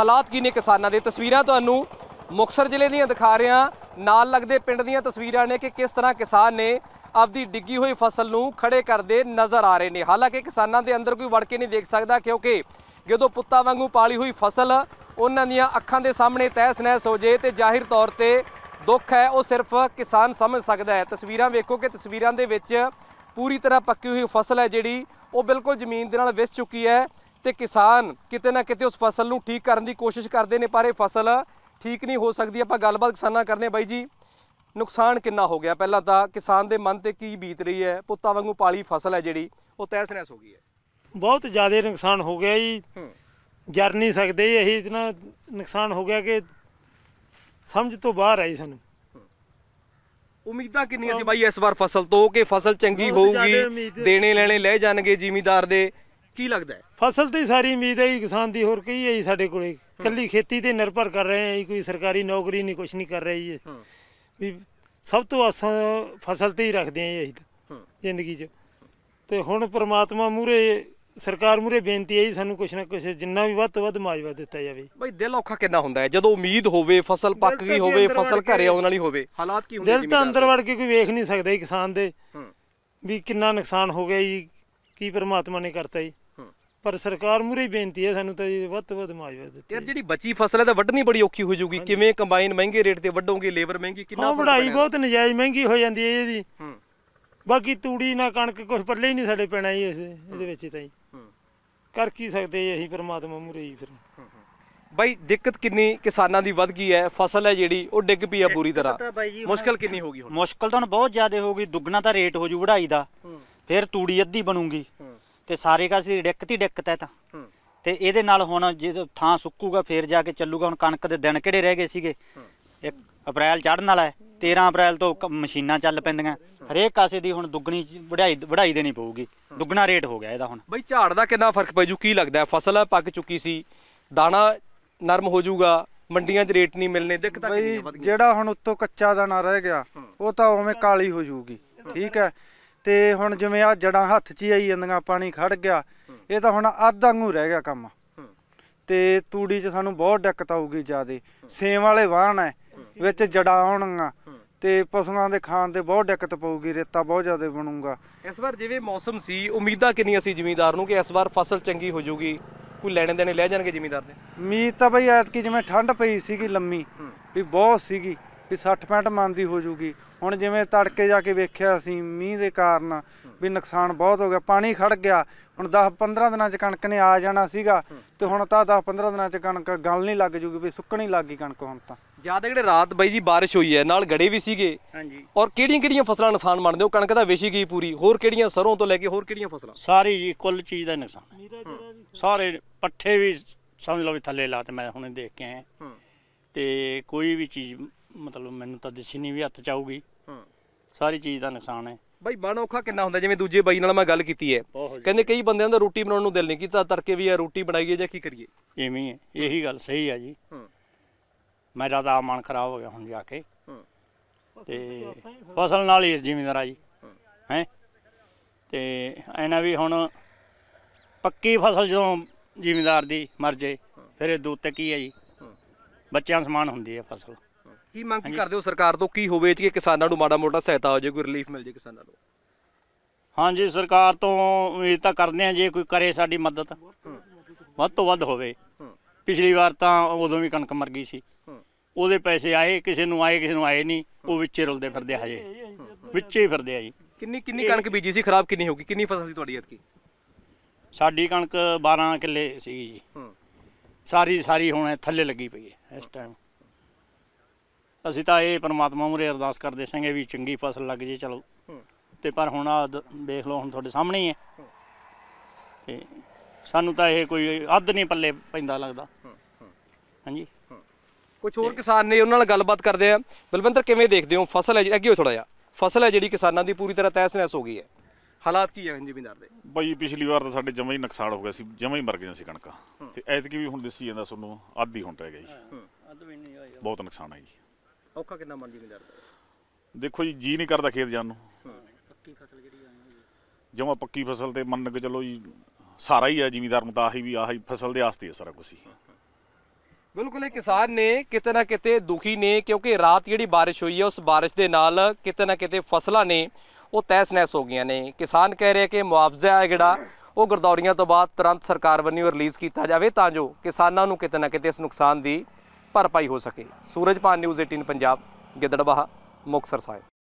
ਹਾਲਾਤ ਕੀ ਨੇ ਕਿਸਾਨਾਂ ਦੇ ਤਸਵੀਰਾਂ ਤੁਹਾਨੂੰ ਮੁਕਸਰ ਜ਼ਿਲ੍ਹੇ ਦੀਆਂ ਦਿਖਾ ਰਿਹਾ ਨਾਲ ਲੱਗਦੇ ਪਿੰਡ ਦੀਆਂ ਤਸਵੀਰਾਂ ਨੇ ਕਿ ਕਿਸ ਤਰ੍ਹਾਂ ਕਿਸਾਨ ਨੇ ਆਪਦੀ ਡਿੱਗੀ ਹੋਈ ਫਸਲ ਨੂੰ ਖੜੇ ਕਰਦੇ ਨਜ਼ਰ ਆ ਰਹੇ ਨੇ ਹਾਲਾਂਕਿ ਕਿਸਾਨਾਂ ਦੇ ਅੰਦਰ ਕੋਈ ਵੜ ਕੇ ਨਹੀਂ ਦੇਖ ਸਕਦਾ ਕਿਉਂਕਿ ਜਦੋਂ ਪੁੱਤਾਂ ਵਾਂਗੂ ਪਾਲੀ ਹੋਈ ਫਸਲ ਉਹਨਾਂ ਦੀਆਂ ਅੱਖਾਂ ਦੇ ਸਾਹਮਣੇ ਤਹਿਸ ਨਹਿਸ ਹੋ ਜੇ ਤੇ ਜ਼ਾਹਿਰ ਤੌਰ ਤੇ ਦੁੱਖ ਹੈ ਉਹ ਸਿਰਫ ਕਿਸਾਨ ਸਮਝ ਸਕਦਾ ਹੈ ਤਸਵੀਰਾਂ ਵੇਖੋ ਕਿ ਤਸਵੀਰਾਂ ਦੇ ਵਿੱਚ ਪੂਰੀ ਤਰ੍ਹਾਂ ਪੱਕੀ ਹੋਈ ਫਸਲ ਹੈ ਜਿਹੜੀ ਉਹ ਬਿਲਕੁਲ ਜ਼ਮੀਨ ਦੇ ਨਾਲ ਵਿਸ ਚੁੱਕੀ ਹੈ ਤੇ ਕਿਸਾਨ ਕਿਤੇ ਨਾ ਕਿਤੇ ਉਸ ਫਸਲ ਨੂੰ ਠੀਕ ਕਰਨ ਦੀ ਕੋਸ਼ਿਸ਼ ਕਰਦੇ ਨੇ ਪਰ ਇਹ ਫਸਲ ਠੀਕ ਨਹੀਂ ਹੋ ਸਕਦੀ ਆਪਾਂ ਗੱਲਬਾਤ ਕਿਸਾਨਾਂ ਕਰਨੇ ਬਾਈ ਜੀ ਨੁਕਸਾਨ ਕਿੰਨਾ ਹੋ ਗਿਆ ਪਹਿਲਾਂ ਤਾਂ ਕਿਸਾਨ ਦੇ ਮਨ ਤੇ ਕੀ ਬੀਤ ਰਹੀ ਹੈ ਪੁੱਤਾਂ ਵਾਂਗੂ ਪਾਲੀ ਫਸਲ ਹੈ ਜਿਹੜੀ ਉਹ ਤਹਿਸ ਨਹਿਸ ਹੋ ਗਈ ਹੈ ਬਹੁਤ ਜ਼ਿਆਦਾ ਨੁਕਸਾਨ ਹੋ ਗਿਆ ਜੀ ਜਰ ਨਹੀਂ ਸਕਦੇ ਇਹ ਨਾ ਨੁਕਸਾਨ ਹੋ ਗਿਆ ਕਿ ਸਮਝ ਤੋਂ ਬਾਹਰ ਆਈ ਸਾਨੂੰ ਉਮੀਦਾਂ ਕਿੰਨੀਆਂ ਸੀ ਬਾਈ ਇਸ ਵਾਰ ਫਸਲ ਤੋਂ ਕਿ ਫਸਲ ਚੰਗੀ ਹੋਊਗੀ ਦੇਣੇ ਲੈਣੇ ਲੈ ਜਾਣਗੇ ਜ਼ਿਮੀਦਾਰ ਦੇ ਕੀ ਲੱਗਦਾ ਹੈ ਫਸਲ ਤੇ ਸਾਰੀ ਉਮੀਦ ਹੈ ਜੀ ਕਿਸਾਨ ਦੀ ਹੋਰ ਕੀ ਹੈ ਜੀ ਸਾਡੇ ਕੋਲੇ ਕੱਲੀ ਖੇਤੀ ਤੇ ਨਿਰਭਰ ਕਰ ਰਹੇ ਹਾਂ ਜੀ ਕੋਈ ਸਰਕਾਰੀ ਨੌਕਰੀ ਨਹੀਂ ਕੁਝ ਨਹੀਂ ਕਰ ਰਹੇ ਜੀ ਵੀ ਸਭ ਤੋਂ ਅਸਾਂ ਫਸਲ ਤੇ ਹੀ ਰੱਖਦੇ ਹਾਂ ਜੀ ਅਸੀਂ ਤਾਂ ਜ਼ਿੰਦਗੀ 'ਚ ਤੇ ਹੁਣ ਪ੍ਰਮਾਤਮਾ ਮੂਰੇ ਸਰਕਾਰ ਮੂਰੇ ਬੇਨਤੀ ਹੈ ਜੀ ਸਾਨੂੰ ਕੁਛ ਨਾ ਕੁਛ ਜਿੰਨਾ ਵੀ ਵੱਧ ਤੋਂ ਵੱਧ ਮਾਜਵਾ ਦਿੱਤਾ ਜਾਵੇ ਬਈ ਦਿਲ ਔਖਾ ਕਿੰਨਾ ਹੁੰਦਾ ਹੈ ਜਦੋਂ ਉਮੀਦ ਹੋਵੇ ਫਸਲ ਪੱਕ ਗਈ ਹੋਵੇ ਫਸਲ ਘਰੇ ਆਉਣ ਵਾਲੀ ਹੋਵੇ ਹਾਲਾਤ ਕੀ ਹੁੰਦੇ ਦਿਲ ਤਾਂ ਅੰਦਰ ਵੜ ਕੇ ਕੋਈ ਵੇਖ ਨਹੀਂ ਸਕਦਾ ਜੀ ਕਿਸਾਨ ਦੇ ਵੀ ਕਿੰਨਾ ਨੁਕਸਾਨ ਹੋ ਗਿਆ ਜੀ ਕੀ ਪ੍ਰਮਾਤਮਾ ਨੇ ਕਰਤਾ ਜੀ ਪਰ ਸਰਕਾਰ ਮੂਰੇ ਬੇਨਤੀ ਹੈ ਸਾਨੂੰ ਤਾਂ ਵੱਧ ਤੋਂ ਵੱਧ ਮਾਜਵਾ ਦਿੱਤੀ ਯਾਰ ਜਿਹੜੀ ਬਚੀ ਫਸਲ ਹੈ ਤਾਂ ਵੱਢਣੀ ਬੜੀ ਔਖੀ ਹੋ ਜਾਊਗੀ ਕਿਵੇਂ ਕੰਬਾਈਨ ਮਹਿੰਗੇ ਰੇਟ ਤੇ ਵੱਢੋਗੇ ਲੇਬਰ ਮਹਿੰਗੀ ਕਿੰਨਾ ਹਾਂ ਵਢਾਈ ਬਹੁਤ ਨਜਾਇਜ਼ ਮਹਿੰਗੀ ਹੋ ਜਾਂਦੀ ਹੈ ਇਹਦੀ ਹੂੰ ਬਾਕੀ ਤੂੜੀ ਨਾ ਕਣਕ ਕੁਝ ਪੱਲੇ ਹੀ ਨਹੀਂ ਸਾਡੇ ਪੈਣਾ ਜੀ ਇਸ ਇਹਦੇ ਵਿੱਚ ਤਾਂ ਹੂੰ ਕਰ ਕੀ ਸਕਦੇ ਜੀ ਅਸੀਂ ਪਰਮਾਤਮਾ ਮੂਰੇ ਜੀ ਫਿਰ ਬਾਈ ਦਿੱਕਤ ਕਿੰਨੀ ਕਿਸਾਨਾਂ ਦੀ ਵੱਧ ਗਈ ਹੈ ਫਸਲ ਹੈ ਜਿਹੜੀ ਉਹ ਡਿੱਗ ਪਈ ਆ ਪੂਰੀ ਤਰ੍ਹਾਂ ਮੁਸ਼ਕਲ ਕਿੰਨੀ ਹੋ ਗਈ ਹੁਣ ਮੁਸ਼ਕਲ ਤਾਂ ਬਹੁਤ ਜ਼ਿਆਦਾ ਹੋ ਗਈ ਦੁੱਗਣਾ ਤਾਂ ਰੇਟ ਹੋ ਜੂ ਵਢਾਈ ਦਾ ਫਿਰ ਤੂੜੀ ਅੱਧੀ ਬਣੂਗੀ ਤੇ ਸਾਰੇ ਕਾਸੀ ਦਿੱਕਤ ਹੀ ਦਿੱਕਤ ਹੈ ਤਾਂ ਤੇ ਇਹਦੇ ਨਾਲ ਹੁਣ ਜਦੋਂ ਥਾਂ ਸੁੱਕੂਗਾ ਫੇਰ ਜਾ ਕੇ ਚੱਲੂਗਾ ਹੁਣ ਕਣਕ ਦੇ ਦਿਨ ਕਿਹੜੇ ਰਹਿ ਗਏ ਸੀਗੇ ਇੱਕ ਅਪ੍ਰੈਲ ਚੜਨ ਵਾਲਾ ਹੈ 13 ਅਪ੍ਰੈਲ ਤੋਂ ਮਸ਼ੀਨਾਂ ਚੱਲ ਪੈਂਦੀਆਂ ਹਰੇਕ ਕਾਸੇ ਦੀ ਹੁਣ ਦੁੱਗਣੀ ਵਢਾਈ ਵਢਾਈ ਦੇਣੀ ਪਊਗੀ ਦੁੱਗਣਾ ਰੇਟ ਹੋ ਗਿਆ ਇਹਦਾ ਹੁਣ ਬਈ ਝਾੜ ਦਾ ਕਿੰਨਾ ਫਰਕ ਪੈ ਜੂ ਕੀ ਲੱਗਦਾ ਫਸਲ ਪੱਕ ਚੁੱਕੀ ਸੀ ਦਾਣਾ ਨਰਮ ਹੋ ਜਾਊਗਾ ਮੰਡੀਆਂ 'ਚ ਰੇਟ ਨਹੀਂ ਮਿਲਨੇ ਦਿੱਕਤ ਆ ਜਿਹੜਾ ਹੁਣ ਉੱਤੋਂ ਕੱਚਾ ਦਾਣਾ ਰਹਿ ਗਿਆ ਉਹ ਤਾਂ ਉਵੇਂ ਕਾਲੀ ਹੋ ਜਾਊਗੀ ਠੀਕ ਹੈ ਤੇ ਹੁਣ ਜਿਵੇਂ ਆ ਜੜਾਂ ਹੱਥ 'ਚ ਹੀ ਆਈ ਜਾਂਦੀਆਂ ਪਾਣੀ ਖੜ ਗਿਆ ਇਹ ਤਾਂ ਹੁਣ ਅੱਧਾ ਵਾਂਗੂ ਰਹਿ ਗਿਆ ਕੰਮ ਤੇ ਤੂੜੀ 'ਚ ਸਾਨੂੰ ਬਹੁਤ ਦਿੱਕਤ ਆਊਗੀ ਜਿਆਦੇ ਸੇਮ ਵਾਲੇ ਵਾਹਣ ਐ ਵਿੱਚ ਜੜਾਂ ਆਉਣਗੀਆਂ ਤੇ ਪਸ਼ੂਆਂ ਦੇ ਖਾਣ ਤੇ ਬਹੁਤ ਦਿੱਕਤ ਪਊਗੀ ਰੇਤਾ ਬਹੁਤ ਜ਼ਿਆਦਾ ਬਣੂਗਾ ਇਸ ਵਾਰ ਜਿਵੇਂ ਮੌਸਮ ਸੀ ਉਮੀਦਾਂ ਕਿੰਨੀਆਂ ਸੀ ਜ਼ਿਮੀਂਦਾਰ ਨੂੰ ਕਿ ਇਸ ਵਾਰ ਫਸਲ ਚੰਗੀ ਹੋ ਜਾਊਗੀ ਕੋਈ ਲੈਣੇ ਦੇਣੇ ਲੈ ਜਾਣਗੇ ਜ਼ਿਮੀਂਦਾਰ ਦੇ ਉਮੀਦ ਤਾਂ ਬਈ ਐਤਕੀ ਜਿਵੇਂ ਠੰਡ ਪਈ ਸੀਗੀ ਲੰਮੀ ਵੀ ਬਹੁਤ ਸੀਗੀ ਵੀ 60-65 ਮੰਨ ਦੀ ਹੋ ਜੂਗੀ ਹੁਣ ਜਿਵੇਂ ਤੜਕੇ ਜਾ ਕੇ ਵੇਖਿਆ ਅਸੀਂ ਮੀਂਹ ਦੇ ਕਾਰਨ ਵੀ ਨੁਕਸਾਨ ਬਹੁਤ ਹੋ ਗਿਆ ਪਾਣੀ ਖੜ ਗਿਆ ਹੁਣ 10-15 ਦਿਨਾਂ 'ਚ ਕਣਕ ਨੇ ਆ ਜਾਣਾ ਸੀਗਾ ਤੇ ਹੁਣ ਤਾਂ 10-15 ਦਿਨਾਂ 'ਚ ਕਣਕ ਗਲ ਨਹੀਂ ਲੱਗ ਜੂਗੀ ਵੀ ਸੁੱਕਣੀ ਲੱਗ ਗਈ ਕਣਕ ਹੁਣ ਤਾਂ ਜਿਆਦਾ ਜਿਹੜੇ ਰਾਤ ਬਾਈ ਜੀ بارش ਹੋਈ ਹੈ ਨਾਲ ਗੜੇ ਵੀ ਸੀਗੇ ਹਾਂਜੀ ਔਰ ਕਿਹੜੀਆਂ ਕਿਹੜੀਆਂ ਫਸਲਾਂ ਨੁਕਸਾਨ ਮੰਨਦੇ ਹੋ ਕਣਕ ਤਾਂ ਵੇਸ਼ੀ ਗਈ ਪੂਰੀ ਹੋਰ ਕਿਹੜੀਆਂ ਸਰੋਂ ਤੋਂ ਲੈ ਕੇ ਹੋਰ ਕਿਹੜੀਆਂ ਫਸਲਾਂ ਸਾਰੀ ਜੀ ਕੁੱਲ ਚੀਜ਼ ਦਾ ਨੁਕਸਾਨ ਸਾਰੇ ਪੱਠੇ ਵੀ ਸਮਝ ਲਓ ਵੀ ਥੱਲੇ ਲਾਤੇ ਮੈਂ ਹੁਣੇ ਦੇਖ ਕੇ ਆਇਆ ਤੇ ਕੋਈ ਵੀ ਚੀਜ਼ ਮਤਲਬ ਮੈਨੂੰ ਤਾਂ ਦਿਸੀ ਨਹੀਂ ਵੀ ਹੱਥ ਚ ਆਊਗੀ ਹਾਂ ਸਾਰੀ ਚੀਜ਼ ਦਾ ਨੁਕਸਾਨ ਹੈ ਬਾਈ ਬਣ ਔਖਾ ਕਿੰਨਾ ਹੁੰਦਾ ਜਿਵੇਂ ਦੂਜੇ ਬਾਈ ਨਾਲ ਮੈਂ ਗੱਲ ਕੀਤੀ ਹੈ ਕਹਿੰਦੇ ਕਈ ਬੰਦਿਆਂ ਦਾ ਰੋਟੀ ਬਣਾਉਣ ਨੂੰ ਦਿਲ ਨਹੀਂ ਕੀਤਾ ਤੜਕੇ ਵੀ ਆ ਰੋਟੀ ਬਣਾਈਏ ਜਾਂ ਕੀ ਕਰੀਏ ਐਵੇਂ ਹੀ ਹੈ ਇਹੀ ਗੱਲ ਸਹੀ ਆ ਜੀ ਹਾਂ ਮੇਰਾ ਤਾਂ ਮਨ ਖਰਾਬ ਹੋ ਗਿਆ ਹੁਣ ਜਾ ਕੇ ਹਾਂ ਤੇ ਫਸਲ ਨਾਲ ਹੀ ਇਸ ਜ਼ਿਮੀਂਦਾਰ ਆ ਜੀ ਹੈ ਤੇ ਐਨਾ ਵੀ ਹੁਣ ਪੱਕੀ ਫਸਲ ਜਦੋਂ ਜ਼ਿਮੀਂਦਾਰ ਦੀ ਮਰ ਜੇ ਫਿਰ ਇਹ ਦੂਤ ਕੀ ਹੈ ਜੀ ਬੱਚਿਆਂ ਸਮਾਨ ਹੁੰਦੀ ਹੈ ਫਸਲ ਕੀ ਮੰਗ ਕੀ ਕਰਦੇ ਹੋ ਸਰਕਾਰ ਤੋਂ ਕੀ ਹੋਵੇ ਜੀ ਕਿ ਕਿਸਾਨਾਂ ਨੂੰ ਮਾੜਾ ਮੋਟਾ ਸਹਾਇਤਾ ਹੋ ਜੇ ਕੋਈ ਰਿਲੀਫ ਮਿਲ ਜੇ ਕਿਸਾਨਾਂ ਨੂੰ ਹਾਂਜੀ ਸਰਕਾਰ ਤੋਂ ਉਮੀਦ ਤਾਂ ਕਰਦੇ ਆ ਜੇ ਕੋਈ ਕਰੇ ਸਾਡੀ ਮਦਦ ਵੱਧ ਤੋਂ ਵੱਧ ਹੋਵੇ ਪਿਛਲੀ ਵਾਰ ਤਾਂ ਉਦੋਂ ਵੀ ਕਣਕ ਮਰ ਗਈ ਸੀ ਉਹਦੇ ਪੈਸੇ ਆਏ ਕਿਸੇ ਨੂੰ ਆਏ ਕਿਸੇ ਨੂੰ ਆਏ ਨਹੀਂ ਉਹ ਵਿੱਚੇ ਰੁਲਦੇ ਫਿਰਦੇ ਹਜੇ ਵਿੱਚੇ ਹੀ ਫਿਰਦੇ ਆ ਜੀ ਕਿੰਨੀ ਕਿੰਨੀ ਕਣਕ ਬੀਜੀ ਸੀ ਖਰਾਬ ਕਿੰਨੀ ਹੋ ਗਈ ਕਿੰਨੀ ਫਸਲ ਸੀ ਤੁਹਾਡੀ ਕੀ ਸਾਡੀ ਕਣਕ 12 ਕਿੱਲੇ ਸੀ ਜੀ ਸਾਰੀ ਸਾਰੀ ਹੁਣ ਥੱਲੇ ਲੱਗੀ ਪਈ ਹੈ ਇਸ ਟਾਈਮ ਅਸੀਂ ਤਾਂ ਇਹ ਪਰਮਾਤਮਾ ਮੁਰੇ ਅਰਦਾਸ ਕਰਦੇ ਸੀਗੇ ਵੀ ਚੰਗੀ ਫਸਲ ਲੱਗ ਜੇ ਚਲੋ ਤੇ ਪਰ ਹੁਣ ਆ ਦੇਖ ਲਓ ਹੁਣ ਤੁਹਾਡੇ ਸਾਹਮਣੇ ਹੀ ਹੈ ਤੇ ਸਾਨੂੰ ਤਾਂ ਇਹ ਕੋਈ ਅੱਧ ਨਹੀਂ ਪੱਲੇ ਪੈਂਦਾ ਲੱਗਦਾ ਹਾਂਜੀ ਕੁਝ ਹੋਰ ਕਿਸਾਨ ਨੇ ਉਹਨਾਂ ਨਾਲ ਗੱਲਬਾਤ ਕਰਦੇ ਆ ਬਲਵਿੰਦਰ ਕਿਵੇਂ ਦੇਖਦੇ ਹੋ ਫਸਲ ਹੈ ਅੱਗੇ ਥੋੜਾ ਜਿਹਾ ਫਸਲ ਹੈ ਜਿਹੜੀ ਕਿਸਾਨਾਂ ਦੀ ਪੂਰੀ ਤਰ੍ਹਾਂ ਤੈਸ ਨੈਸ ਹੋ ਗਈ ਹੈ ਹਾਲਾਤ ਕੀ ਹੈ ਜ਼ਿਮੀਂਦਾਰ ਦੇ ਬਈ ਪਿਛਲੀ ਵਾਰ ਤਾਂ ਸਾਡੇ ਜਮਾਂ ਹੀ ਨੁਕਸਾਨ ਹੋ ਗਿਆ ਸੀ ਜਮਾਂ ਹੀ ਮਰ ਗਏ ਸੀ ਕਣਕਾਂ ਤੇ ਐਤਕੀ ਵੀ ਹੁਣ ਦਿਸੀ ਜਾਂਦਾ ਸਾਨੂੰ ਅੱਧ ਹੀ ਹੁਣ ਰਹਿ ਗਈ ਬਹੁਤ ਨੁਕਸਾਨ ਹੈ ਜੀ ਔਖਾ ਕਿੰਨਾ ਮਨ ਜੀ ਗੁਜ਼ਾਰਦਾ ਦੇਖੋ ਜੀ ਜੀ ਨਹੀਂ ਕਰਦਾ ਖੇਤ ਜਾਣ ਨੂੰ ਪੱਕੀ ਫਸਲ ਜਿਹੜੀ ਜਿਵੇਂ ਪੱਕੀ ਫਸਲ ਤੇ ਮੰਨ ਕੇ ਚੱਲੋ ਜੀ ਸਾਰਾ ਹੀ ਆ ਜ਼ਿਮੀਦਾਰ ਨੂੰ ਤਾਂ ਆਹੀ ਵੀ ਆਹੀ ਫਸਲ ਦੇ ਆਸਤੇ ਹੈ ਸਾਰਾ ਕੁਝ ਹੀ ਬਿਲਕੁਲ ਇਹ ਕਿਸਾਨ ਨੇ ਕਿਤੇ ਨਾ ਕਿਤੇ ਦੁਖੀ ਨੇ ਕਿਉਂਕਿ ਰਾਤ ਜਿਹੜੀ ਬਾਰਿਸ਼ ਹੋਈ ਹੈ ਉਸ ਬਾਰਿਸ਼ ਦੇ ਨਾਲ ਕਿਤੇ ਨਾ ਕਿਤੇ ਫਸਲਾਂ ਨੇ ਉਹ ਤੈਸ-ਨੈਸ ਹੋ ਗਈਆਂ ਨੇ ਕਿਸਾਨ ਕਹਿ ਰਿਹਾ ਕਿ ਮੁਆਵਜ਼ਾ ਹੈ ਜਿਹੜਾ ਉਹ ਗਰਦੌਰੀਆਂ ਤੋਂ ਬਾਅਦ ਤੁਰੰਤ ਸਰਕਾਰ ਵੱਲੋਂ ਰਿਲੀਜ਼ ਕੀਤਾ ਜਾਵੇ ਤਾਂ ਜੋ ਕਿਸਾਨਾਂ ਨੂੰ ਕਿਤੇ ਨਾ ਕਿਤੇ ਇਸ ਨੁਕਸਾਨ ਦੀ ਭਰਪਾਈ ਹੋ ਸਕੇ ਸੂਰਜਪਾਨ ਨਿਊਜ਼ 18 ਪੰਜਾਬ ਗਿੱਦੜਬਾਹਾ ਮੁਕਸਰ ਸਾਹਿਬ